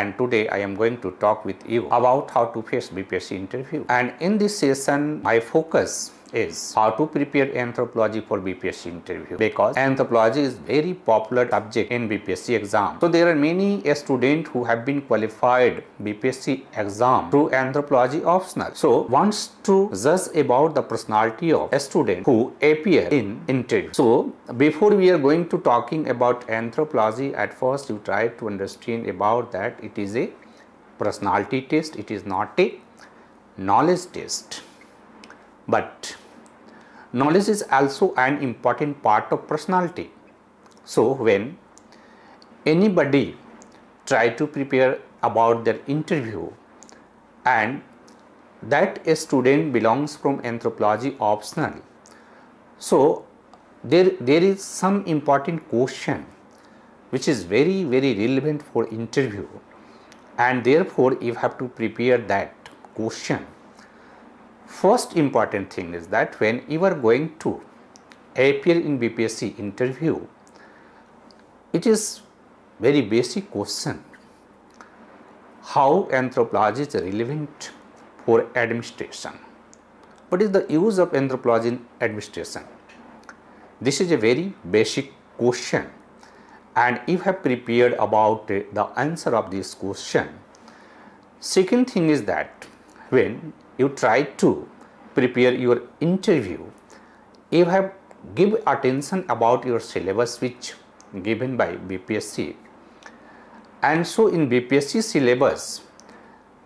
and today I am going to talk with you about how to face BPSC interview. And in this session, my focus is how to prepare anthropology for BPSC interview because anthropology is very popular subject in BPSC exam. So there are many students who have been qualified BPSC exam through anthropology optional. So wants to judge about the personality of a student who appear in interview. So before we are going to talking about anthropology at first you try to understand about that it is a personality test it is not a knowledge test but knowledge is also an important part of personality. So when anybody try to prepare about their interview and that a student belongs from anthropology optional. So there, there is some important question which is very very relevant for interview and therefore you have to prepare that question First important thing is that when you are going to appear in BPSC interview, it is very basic question how anthropology is relevant for administration. What is the use of anthropology in administration? This is a very basic question and if I have prepared about the answer of this question. Second thing is that when you try to prepare your interview, you have give attention about your syllabus which given by BPSC. And so in BPSC syllabus,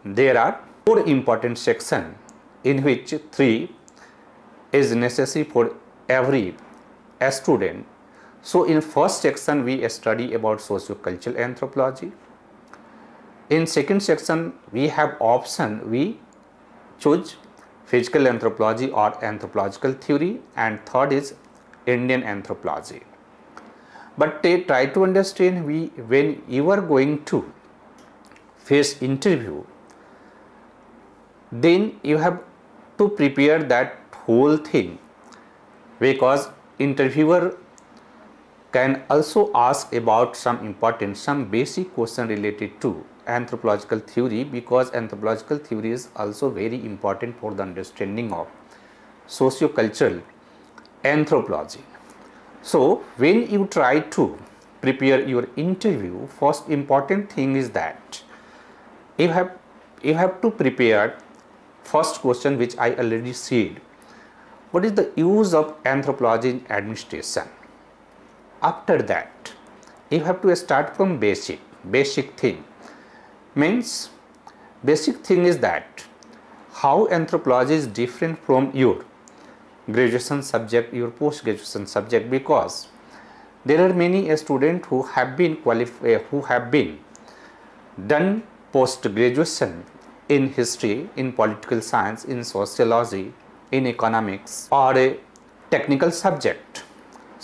there are four important section in which three is necessary for every a student. So in first section, we study about sociocultural cultural anthropology. In second section, we have option, we Choose physical anthropology or anthropological theory and third is Indian anthropology. But try to understand we when you are going to face interview then you have to prepare that whole thing because interviewer can also ask about some important some basic question related to anthropological theory because anthropological theory is also very important for the understanding of sociocultural anthropology. So, when you try to prepare your interview, first important thing is that you have you have to prepare first question which I already said. What is the use of anthropology in administration? After that, you have to start from basic, basic thing means basic thing is that how anthropology is different from your graduation subject your post graduation subject because there are many a students who have been qualified eh, who have been done post graduation in history in political science in sociology in economics or a technical subject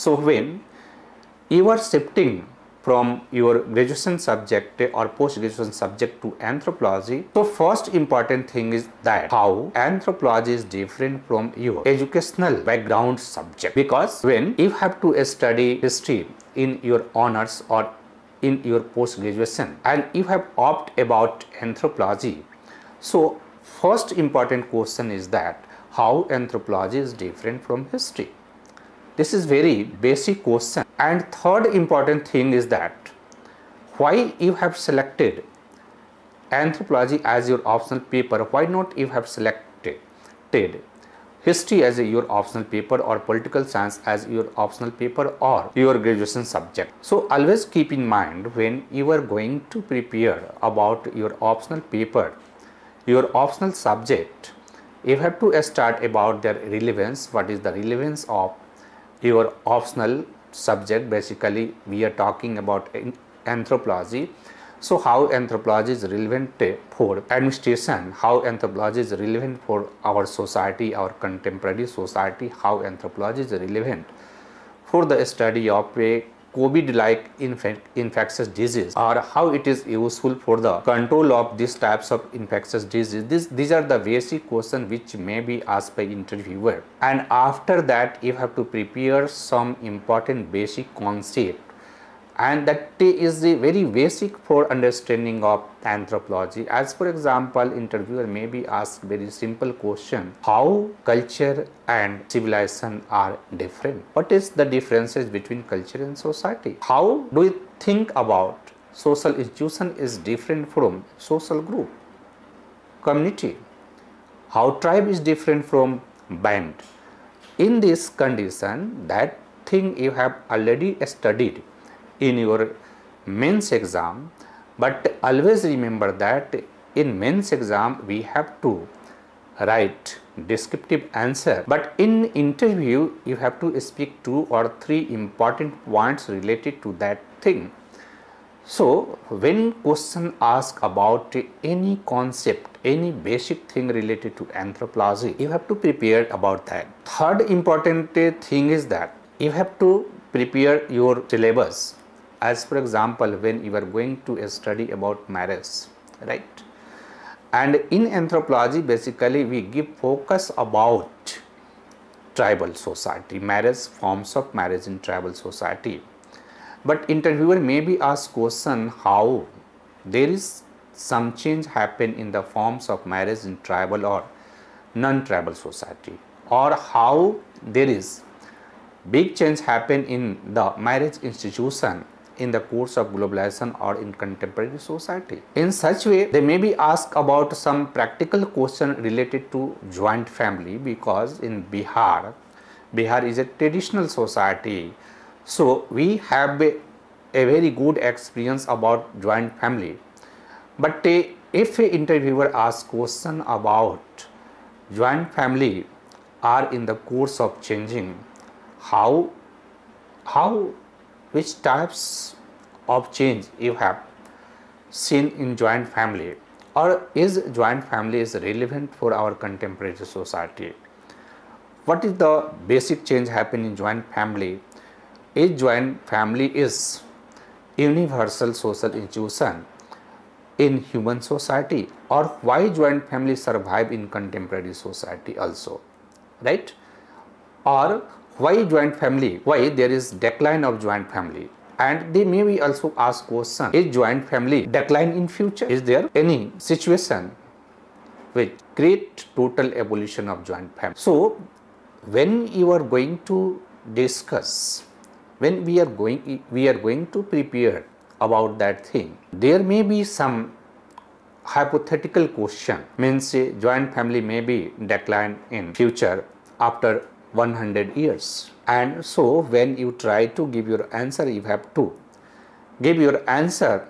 so when you are shifting from your graduation subject or post graduation subject to anthropology. So first important thing is that how anthropology is different from your educational background subject because when you have to study history in your honors or in your post graduation and you have opt about anthropology. So first important question is that how anthropology is different from history. This is very basic question. And third important thing is that why you have selected anthropology as your optional paper, why not you have selected history as your optional paper or political science as your optional paper or your graduation subject. So always keep in mind when you are going to prepare about your optional paper, your optional subject, you have to start about their relevance, what is the relevance of your optional subject basically we are talking about anthropology so how anthropology is relevant for administration how anthropology is relevant for our society our contemporary society how anthropology is relevant for the study of a COVID-like infectious disease or how it is useful for the control of these types of infectious disease. This, these are the basic questions which may be asked by interviewer. And after that, you have to prepare some important basic concept and that is the very basic for understanding of anthropology as for example interviewer may be asked very simple question how culture and civilization are different what is the differences between culture and society how do you think about social institution is different from social group community how tribe is different from band in this condition that thing you have already studied in your mains exam but always remember that in mains exam we have to write descriptive answer but in interview you have to speak two or three important points related to that thing so when question ask about any concept any basic thing related to anthropology you have to prepare about that third important thing is that you have to prepare your syllabus as for example when you are going to study about marriage right and in anthropology basically we give focus about tribal society marriage forms of marriage in tribal society but interviewer may be asked question how there is some change happen in the forms of marriage in tribal or non-tribal society or how there is big change happen in the marriage institution in the course of globalization or in contemporary society. In such way, they may be asked about some practical question related to joint family because in Bihar, Bihar is a traditional society. So, we have a, a very good experience about joint family. But uh, if a interviewer asks question about joint family are in the course of changing, how, how which types of change you have seen in joint family or is joint family is relevant for our contemporary society what is the basic change happen in joint family a joint family is universal social institution in human society or why joint family survive in contemporary society also right or why joint family, why there is decline of joint family and they may be also ask question is joint family decline in future is there any situation which create total abolition of joint family so when you are going to discuss when we are going we are going to prepare about that thing there may be some hypothetical question means eh, joint family may be decline in future after 100 years. And so when you try to give your answer, you have to give your answer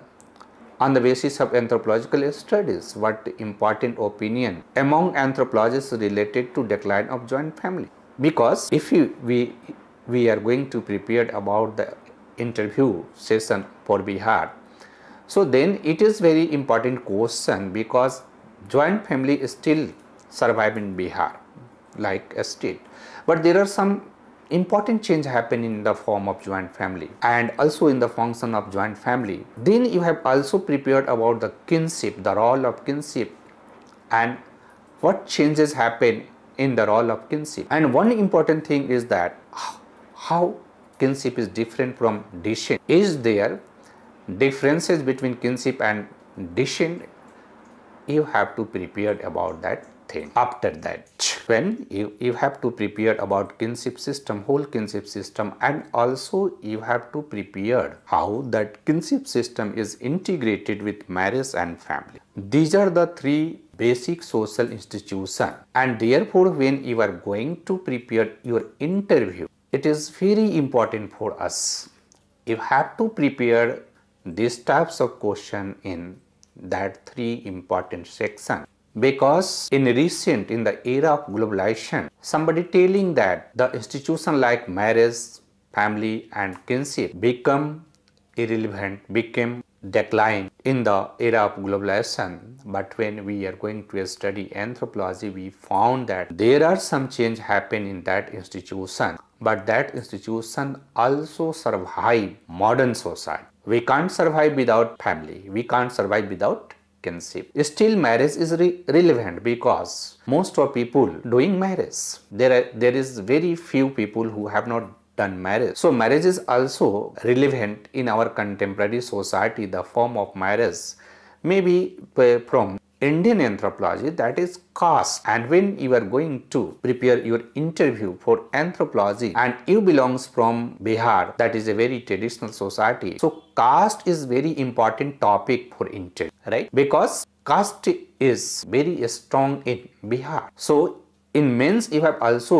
on the basis of anthropological studies. What important opinion among anthropologists related to decline of joint family? Because if you, we we are going to prepare about the interview session for Bihar. So then it is very important question because joint family is still survive in Bihar like a state but there are some important change happen in the form of joint family and also in the function of joint family then you have also prepared about the kinship the role of kinship and what changes happen in the role of kinship and one important thing is that how kinship is different from descent is there differences between kinship and descent you have to prepare about that thing after that when you, you have to prepare about kinship system whole kinship system and also you have to prepare how that kinship system is integrated with marriage and family these are the three basic social institution and therefore when you are going to prepare your interview it is very important for us you have to prepare these types of question in that three important section because in recent in the era of globalization somebody telling that the institution like marriage family and kinship become irrelevant became decline in the era of globalization but when we are going to study anthropology we found that there are some change happen in that institution but that institution also survive modern society we can't survive without family we can't survive without Still marriage is re relevant because most of people doing marriage. There, are, there is very few people who have not done marriage. So marriage is also relevant in our contemporary society. The form of marriage may be uh, from Indian anthropology that is caste and when you are going to prepare your interview for anthropology and you belongs from Bihar that is a very traditional society so caste is very important topic for interview right because caste is very strong in Bihar so in men's you have also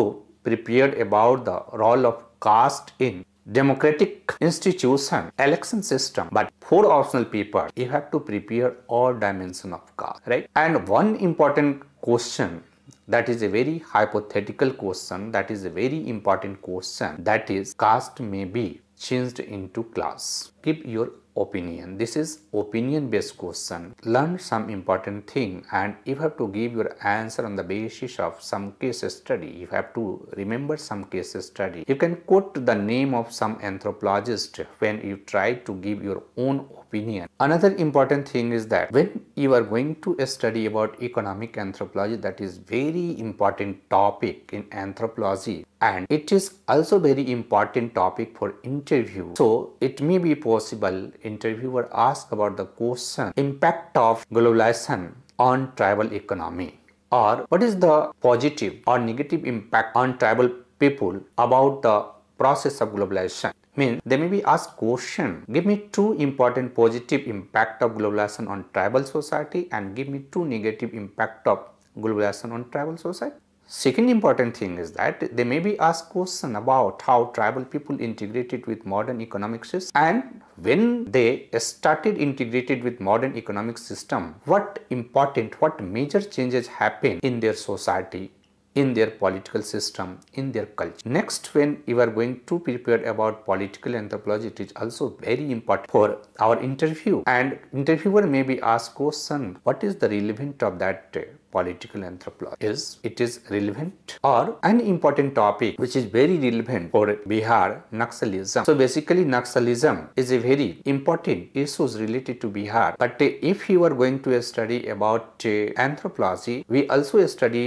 prepared about the role of caste in democratic institution election system but for optional paper you have to prepare all dimension of cost right and one important question that is a very hypothetical question that is a very important question that is caste may be changed into class Keep your opinion. This is opinion based question. Learn some important thing and you have to give your answer on the basis of some case study. You have to remember some case study. You can quote the name of some anthropologist when you try to give your own opinion. Another important thing is that when you are going to study about economic anthropology that is very important topic in anthropology and it is also very important topic for interview. So it may be possible interviewer ask about the question impact of globalization on tribal economy or what is the positive or negative impact on tribal people about the process of globalization means they may be asked question give me two important positive impact of globalization on tribal society and give me two negative impact of globalization on tribal society Second important thing is that they may be asked question about how tribal people integrated with modern economic system and when they started integrated with modern economic system, what important, what major changes happen in their society in their political system, in their culture. Next, when you are going to prepare about political anthropology, it is also very important for our interview. And interviewer may be asked question, what is the relevant of that political anthropology is it is relevant or an important topic which is very relevant for Bihar Naxalism. So basically Naxalism is a very important issues related to Bihar but uh, if you are going to study about uh, anthropology we also study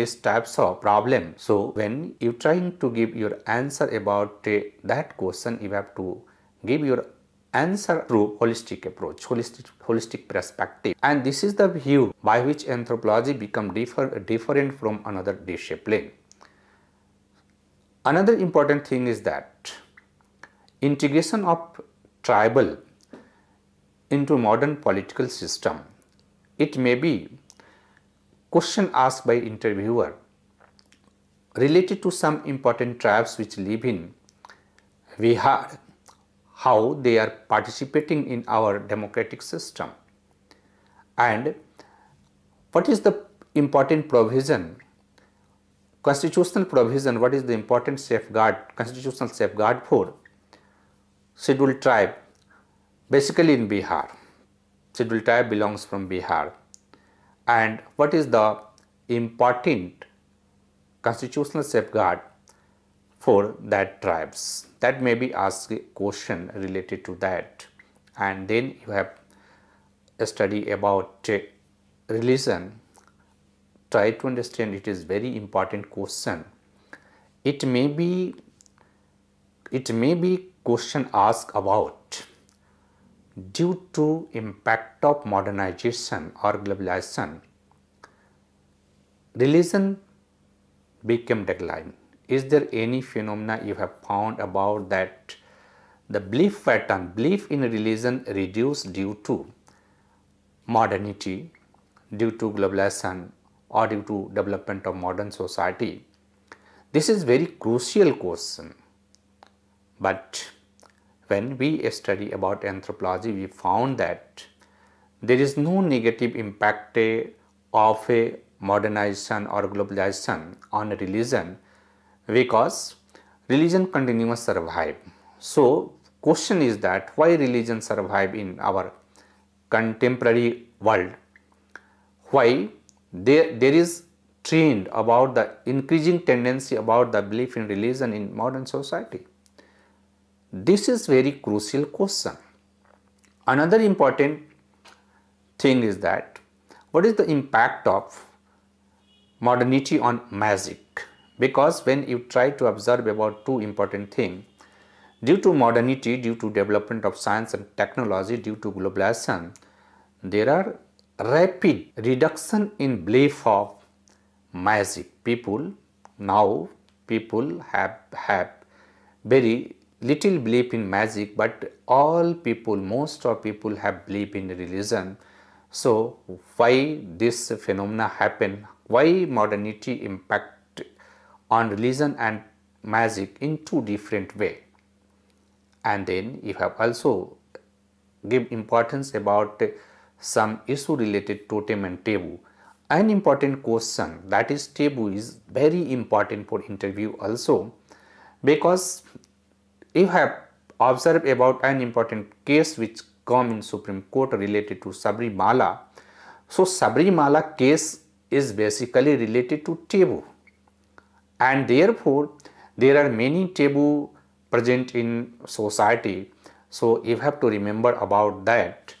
these types of problem. So when you trying to give your answer about uh, that question you have to give your answer through holistic approach, holistic, holistic perspective. And this is the view by which anthropology become differ, different from another discipline. Another important thing is that integration of tribal into modern political system. It may be question asked by interviewer related to some important tribes which live in Vihar how they are participating in our democratic system and what is the important provision constitutional provision what is the important safeguard constitutional safeguard for scheduled tribe basically in Bihar scheduled tribe belongs from Bihar and what is the important constitutional safeguard for that tribes that may be asked a question related to that and then you have a study about uh, religion try to understand it is very important question it may be it may be question asked about due to impact of modernization or globalization religion became decline is there any phenomena you have found about that the belief pattern, belief in religion reduced due to modernity, due to globalization or due to development of modern society? This is very crucial question. But when we study about anthropology, we found that there is no negative impact eh, of a modernization or globalization on religion because religion continues survive. So question is that why religion survive in our contemporary world? Why there, there is trend about the increasing tendency about the belief in religion in modern society? This is very crucial question. Another important thing is that what is the impact of modernity on magic? because when you try to observe about two important things, due to modernity, due to development of science and technology, due to globalization, there are rapid reduction in belief of magic. People now people have have very little belief in magic, but all people, most of people have belief in religion. So why this phenomena happen? Why modernity impact on religion and magic in two different way and then you have also give importance about some issue related totem and taboo an important question that is taboo is very important for interview also because you have observed about an important case which come in supreme court related to sabri mala so sabri mala case is basically related to taboo and therefore there are many taboo present in society so you have to remember about that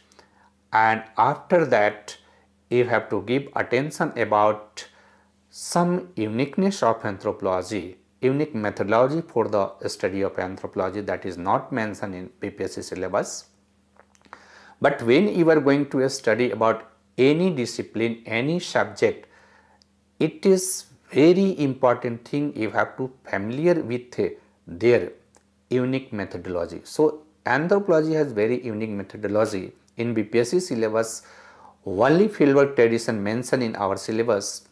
and after that you have to give attention about some uniqueness of anthropology unique methodology for the study of anthropology that is not mentioned in PPSC syllabus but when you are going to study about any discipline any subject it is very important thing you have to familiar with their unique methodology. So, anthropology has very unique methodology. In BPSC syllabus, only fieldwork tradition mentioned in our syllabus,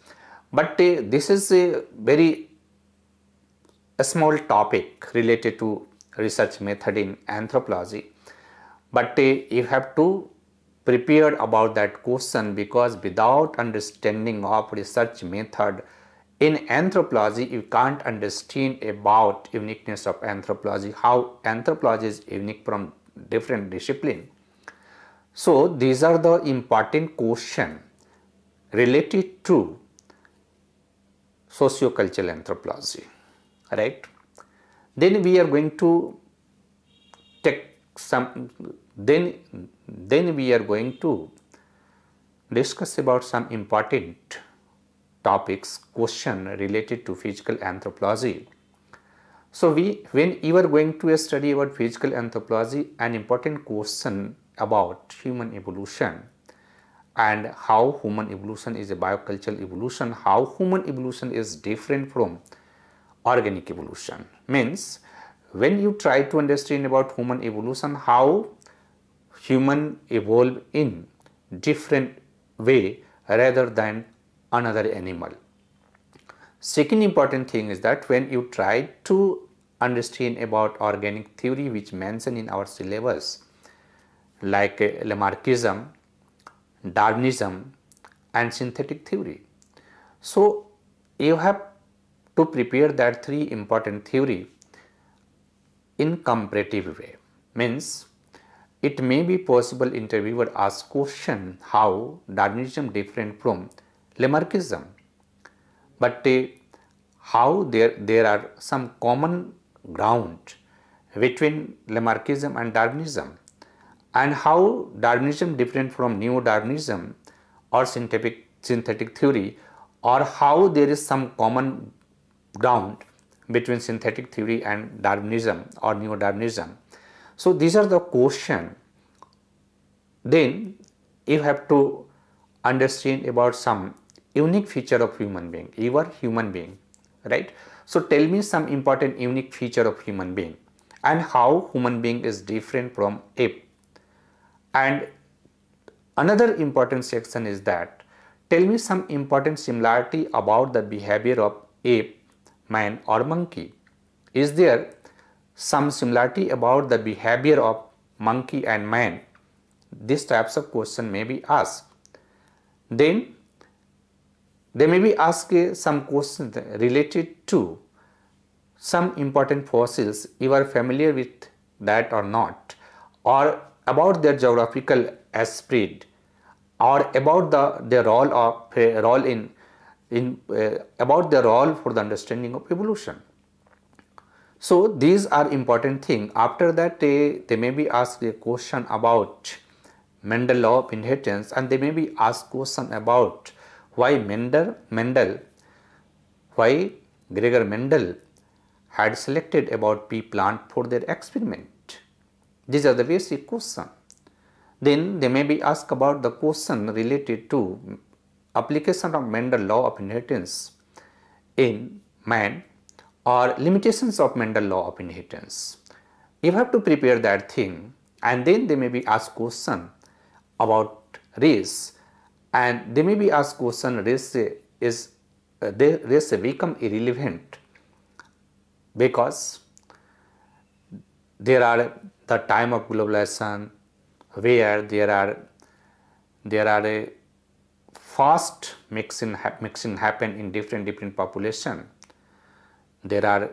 but uh, this is a very a small topic related to research method in anthropology. But uh, you have to prepare about that question because without understanding of research method, in anthropology you can't understand about uniqueness of anthropology how anthropology is unique from different discipline so these are the important question related to sociocultural anthropology right then we are going to take some then then we are going to discuss about some important topics question related to physical anthropology. So we, when you are going to a study about physical anthropology, an important question about human evolution and how human evolution is a biocultural evolution, how human evolution is different from organic evolution. Means when you try to understand about human evolution, how human evolve in different way rather than another animal. Second important thing is that when you try to understand about organic theory which mentioned in our syllabus like uh, Lamarckism, Darwinism and synthetic theory. So, you have to prepare that three important theory in comparative way means it may be possible interviewer ask question how Darwinism different from Lamarckism. But uh, how there, there are some common ground between Lamarckism and Darwinism and how Darwinism different from Neo-Darwinism or synthetic, synthetic theory or how there is some common ground between synthetic theory and Darwinism or Neo-Darwinism. So, these are the question. Then, you have to understand about some unique feature of human being you are human being right so tell me some important unique feature of human being and how human being is different from ape and another important section is that tell me some important similarity about the behavior of ape man or monkey is there some similarity about the behavior of monkey and man these types of question may be asked then they may be asked some questions related to some important fossils you are familiar with that or not or about their geographical spread or about the their role of role in in uh, about their role for the understanding of evolution. So these are important thing. After that they, they may be asked a question about Mendel law of inheritance and they may be asked question about why Mendel, Mendel why Gregor Mendel had selected about pea plant for their experiment. These are the basic question. Then they may be asked about the question related to application of Mendel law of inheritance in man or limitations of Mendel law of inheritance. You have to prepare that thing and then they may be asked question about race and they may be asked question race is uh, they race become irrelevant because there are the time of globalization where there are there are a fast mixing mixing happen in different different population there are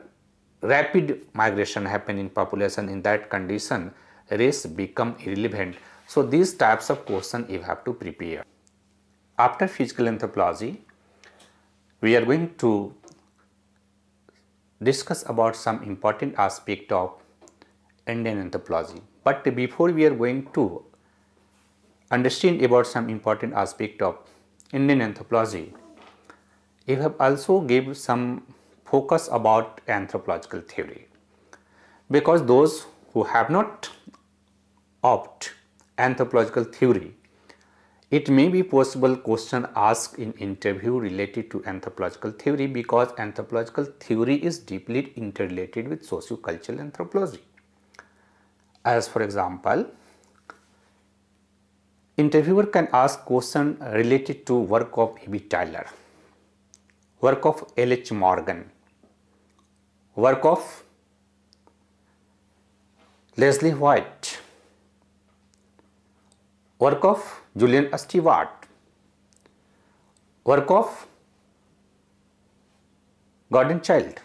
rapid migration happen in population in that condition race become irrelevant so these types of question you have to prepare after physical anthropology, we are going to discuss about some important aspect of Indian anthropology. But before we are going to understand about some important aspect of Indian anthropology, we have also give some focus about anthropological theory because those who have not opt anthropological theory it may be possible question asked in interview related to anthropological theory because anthropological theory is deeply interrelated with sociocultural anthropology. As for example, interviewer can ask question related to work of E.B. Tyler, work of L.H. Morgan, work of Leslie White, work of Julian Stewart, work of Gordon Child,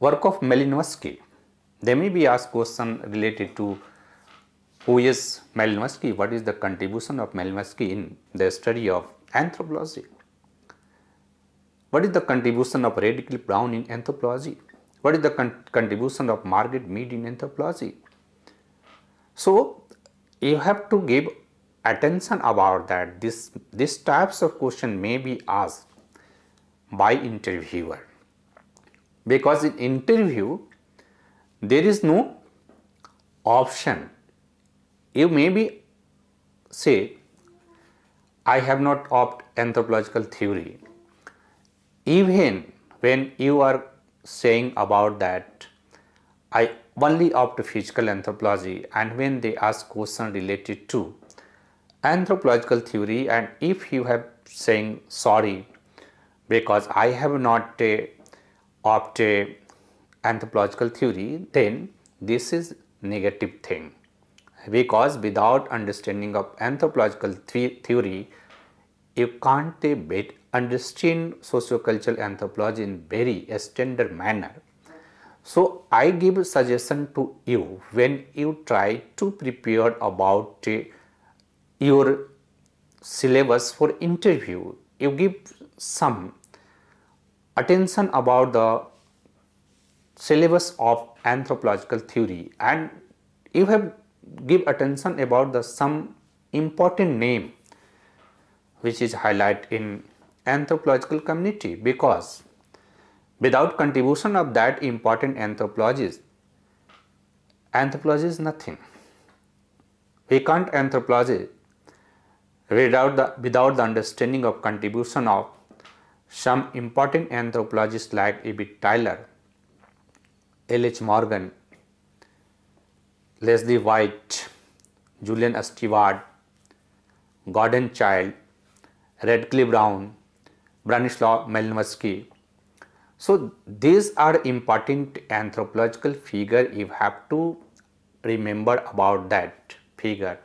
work of Malinowski. They may be asked question related to who is Malinowski, what is the contribution of Malinowski in the study of anthropology, what is the contribution of Radical Brown in anthropology, what is the con contribution of Margaret Mead in anthropology. So, you have to give attention about that this these types of question may be asked by interviewer because in interview there is no option you may be say I have not opt anthropological theory even when you are saying about that I only opt physical anthropology and when they ask questions related to anthropological theory and if you have saying sorry because I have not uh, opted uh, anthropological theory then this is negative thing because without understanding of anthropological th theory you can't uh, understand sociocultural anthropology in very standard manner so I give suggestion to you when you try to prepare about uh, your syllabus for interview, you give some attention about the syllabus of anthropological theory and you have give attention about the some important name which is highlighted in anthropological community because Without contribution of that important anthropologist, anthropology is nothing. We can't anthropology without the, without the understanding of contribution of some important anthropologists like E.B. Tyler, L.H. Morgan, Leslie White, Julian Stewart, Gordon Child, Redcliffe Brown, Branislaw Malinowski, so, these are important anthropological figure you have to remember about that figure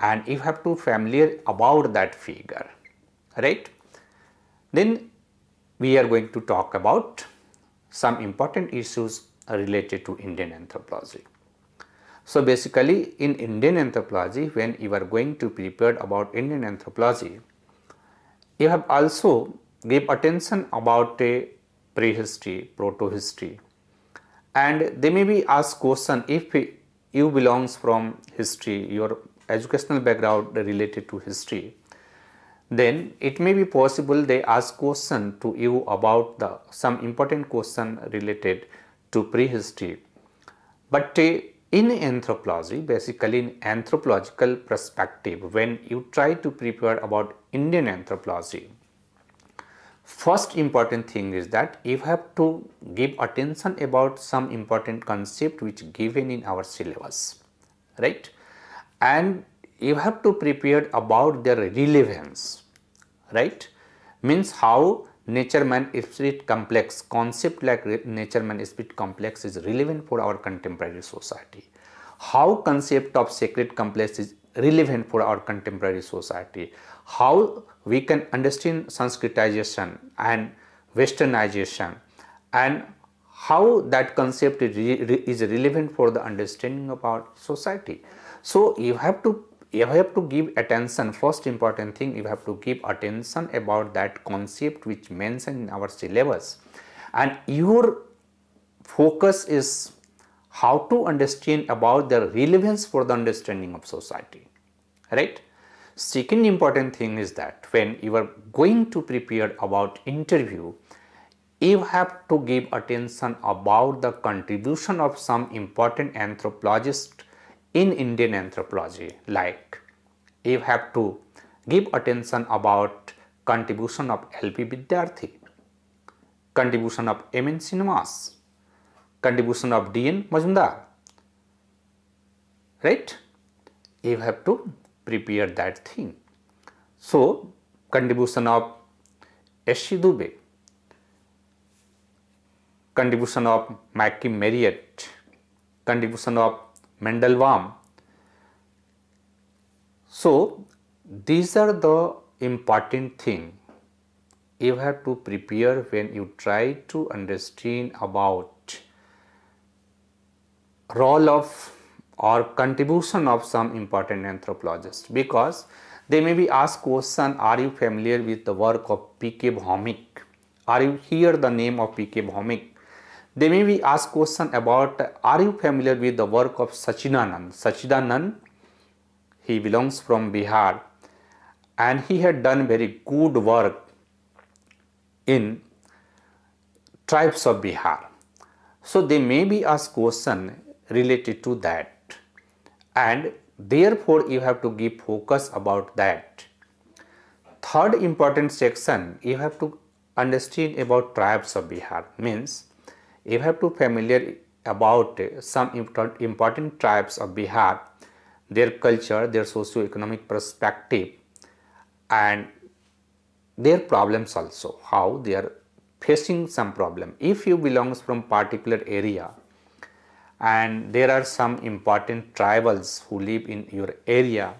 and you have to familiar about that figure right. Then we are going to talk about some important issues related to Indian anthropology. So basically in Indian anthropology when you are going to prepare about Indian anthropology you have also give attention about a prehistory, protohistory. And they may be asked question if you belongs from history, your educational background related to history, then it may be possible they ask question to you about the some important question related to prehistory. But uh, in anthropology, basically in anthropological perspective, when you try to prepare about Indian anthropology, First important thing is that you have to give attention about some important concept which given in our syllabus, right? And you have to prepare about their relevance, right? Means how nature man spirit complex concept like nature man spirit complex is relevant for our contemporary society. How concept of sacred complex is relevant for our contemporary society. How we can understand Sanskritization and Westernization and how that concept is relevant for the understanding of our society. So you have to you have to give attention first important thing you have to give attention about that concept which mentioned in our syllabus and your focus is how to understand about the relevance for the understanding of society right Second important thing is that when you are going to prepare about interview, you have to give attention about the contribution of some important anthropologists in Indian anthropology like you have to give attention about contribution of LP Vidyarthi, contribution of M.N. Cinemas, contribution of D.N. Majumdar, right? You have to prepare that thing. So, contribution of S.C. Dubey, contribution of Mackie Marriott, contribution of Mendelbaum. So, these are the important thing you have to prepare when you try to understand about role of or contribution of some important anthropologists because they may be asked question are you familiar with the work of P.K. Bhaumik? Are you hear the name of P.K. Bhaumik? They may be asked question about are you familiar with the work of Sachidanand? Sachidanand, he belongs from Bihar and he had done very good work in tribes of Bihar. So they may be asked question related to that and therefore you have to give focus about that. Third important section you have to understand about tribes of Bihar means you have to familiar about some important tribes of Bihar, their culture, their socio-economic perspective and their problems also, how they are facing some problem. If you belongs from particular area, and there are some important tribals who live in your area.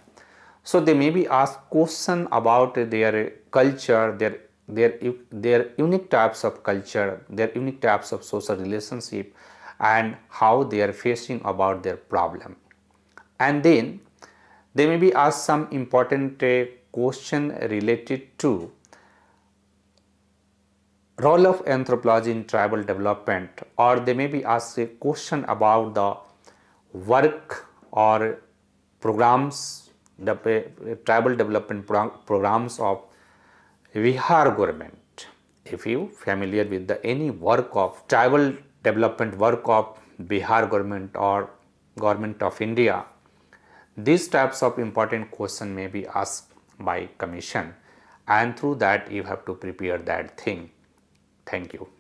So they may be asked question about their culture, their their their unique types of culture, their unique types of social relationship, and how they are facing about their problem. And then they may be asked some important uh, question related to role of anthropology in tribal development or they may be asked a question about the work or programs the uh, tribal development pro programs of Vihar government. If you familiar with the any work of tribal development work of Bihar government or government of India, these types of important question may be asked by commission and through that you have to prepare that thing. Thank you.